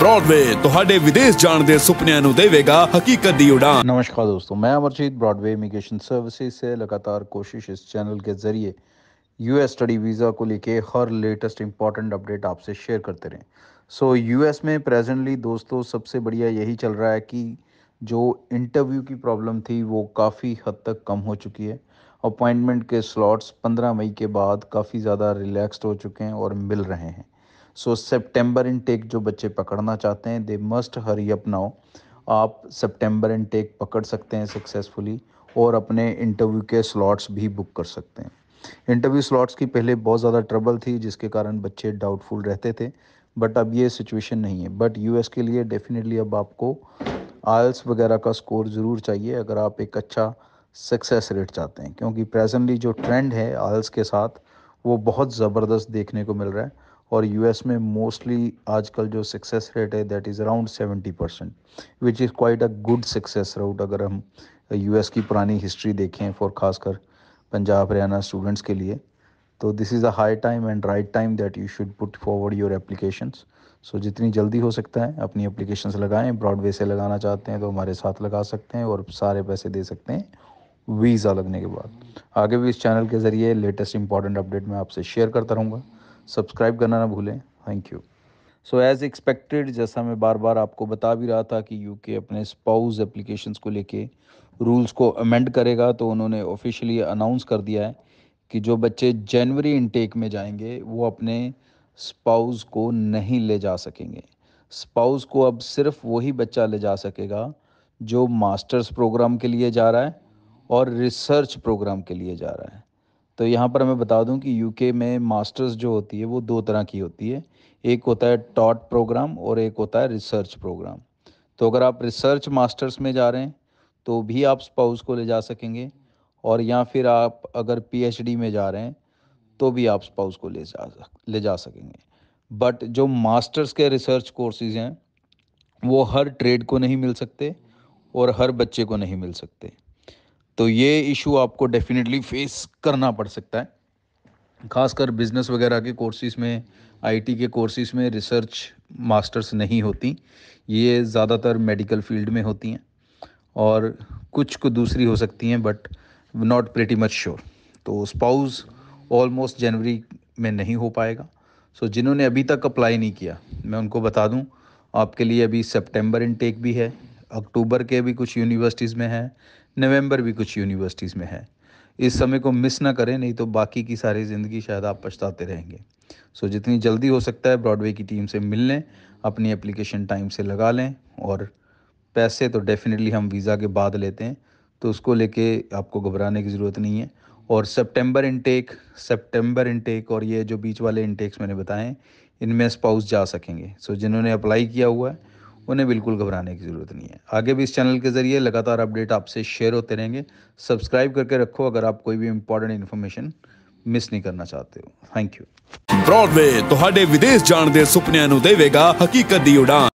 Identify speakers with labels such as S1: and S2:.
S1: Broadway ਤੁਹਾਡੇ ਵਿਦੇਸ਼ ਜਾਣ ਦੇ ਸੁਪਨਿਆਂ ਨੂੰ ਦੇਵੇਗਾ ਹਕੀਕਤ ਦੀ ਉਡਾਨ नमस्कार दोस्तों मैं अमरजीत ब्रॉडवे इमिग्रेशन सर्विसेज से लगातार कोशिश इस चैनल के जरिए यूएस स्टडी वीज़ा को लेके हर लेटेस्ट इंपॉर्टेंट अपडेट आपसे शेयर करते रहे सो यू यूएस में प्रेजेंटली दोस्तों सबसे बढ़िया यही चल रहा है कि जो इंटरव्यू की प्रॉब्लम थी वो काफ़ी हद तक कम हो चुकी है अपॉइंटमेंट के स्लॉट्स 15 मई के बाद काफ़ी ज़्यादा रिलैक्सड हो चुके हैं और मिल रहे हैं सो इन इनटेक जो बच्चे पकड़ना चाहते हैं they must hurry up now आप सितंबर इनटेक पकड़ सकते हैं सक्सेसफुली और अपने इंटरव्यू के स्लॉट्स भी बुक कर सकते हैं इंटरव्यू स्लॉट्स की पहले बहुत ज़्यादा ट्रबल थी जिसके कारण बच्चे डाउटफुल रहते थे बट अब ये सिचुएशन नहीं है बट यू के लिए डेफिनेटली अब आपको आयल्स वगैरह का स्कोर ज़रूर चाहिए अगर आप एक अच्छा सक्सेस रेट चाहते हैं क्योंकि प्रेजेंटली जो ट्रेंड है आयल्स के साथ वो बहुत ज़बरदस्त देखने को मिल रहा है और यूएस में मोस्टली आजकल जो सक्सेस रेट है that is around seventy percent which is quite a good success rate अगर हम यूएस की पुरानी हिस्ट्री देखें फॉर खासकर पंजाब हरियाणा स्टूडेंट्स के लिए तो this is a high time and right time that you should put forward your applications so जितनी जल्दी हो सकता है अपनी एप्लीकेशंस लगाएं ब्रॉडवे से लगाना चाहते हैं तो हमारे साथ लगा सकते हैं और सारे पैसे दे सकते हैं वीज़ा लगने के बाद आगे भी इस चैनल के ज़रिए लेटेस्ट इंपॉर्टेंट अपडेट मैं आपसे शेयर करता रहूँगा सब्सक्राइब करना ना भूलें thank you so as expected जैसा मैं बार बार आपको बता भी रहा था कि यूके अपने स्पाउस एप्लीकेशन को लेके रूल्स को अमेंड करेगा तो उन्होंने ऑफिशियली अनाउंस कर दिया है कि जो बच्चे जनवरी इनटेक में जाएंगे वो अपने स्पाउस को नहीं ले जा सकेंगे स्पाउस को अब सिर्फ वही बच्चा ले जा सकेगा जो मास्टर्स प्रोग्राम के लिए जा रहा है और रिसर्च प्रोग्राम के लिए जा रहा है तो यहाँ पर मैं बता दूँ कि यूके में मास्टर्स जो होती है वो दो तरह की होती है एक होता है टॉट प्रोग्राम और एक होता है रिसर्च प्रोग्राम तो अगर आप रिसर्च मास्टर्स में जा रहे हैं तो भी आप स्पाउस को ले जा सकेंगे और या फिर आप अगर पीएचडी में जा रहे हैं तो भी आप स्पाउस को ले जा ले जा सकेंगे बट जो मास्टर्स के रिसर्च कोर्सेज हैं वो हर ट्रेड को नहीं मिल सकते और हर बच्चे को नहीं मिल सकते तो ये इशू आपको डेफिनेटली फेस करना पड़ सकता है खासकर बिज़नेस वगैरह के कोर्सेज़ में आईटी के कोर्सेज़ में रिसर्च मास्टर्स नहीं होती ये ज़्यादातर मेडिकल फील्ड में होती हैं और कुछ को दूसरी हो सकती हैं but not pretty much sure तो स्पाउस ऑलमोस्ट जनवरी में नहीं हो पाएगा सो so, जिन्होंने अभी तक अप्लाई नहीं किया मैं उनको बता दूं आपके लिए अभी सितंबर इनटेक भी है अक्टूबर के भी कुछ यूनिवर्सिटीज़ में है नवंबर भी कुछ यूनिवर्सिटीज़ में है इस समय को मिस ना करें नहीं तो बाकी की सारी ज़िंदगी शायद आप पछताते रहेंगे सो जितनी जल्दी हो सकता है ब्रॉडवे की टीम से मिल लें अपनी एप्लीकेशन टाइम से लगा लें और पैसे तो डेफिनेटली हम वीज़ा के बाद लेते हैं तो उसको लेके आपको घबराने की ज़रूरत नहीं है और सितंबर इनटेक सितंबर इनटेक और ये जो बीच वाले इनटेक्स मैंने बताएं इनमें स्पाउस जा सकेंगे सो जिन्होंने अप्लाई किया हुआ है उन्हें बिल्कुल घबराने की ज़रूरत नहीं है आगे भी इस चैनल के ज़रिए लगातार अपडेट आपसे शेयर होते रहेंगे सब्सक्राइब करके रखो अगर आप कोई भी इंपॉर्टेंट इन्फॉर्मेशन मिस नहीं करना चाहते हो थैंक यू ब्रॉडवे तो विदेश जाने के ਸੁਪਨਿਆਂ ਨੂੰ ਦੇਵੇਗਾ ਹਕੀਕਤ ਦੀ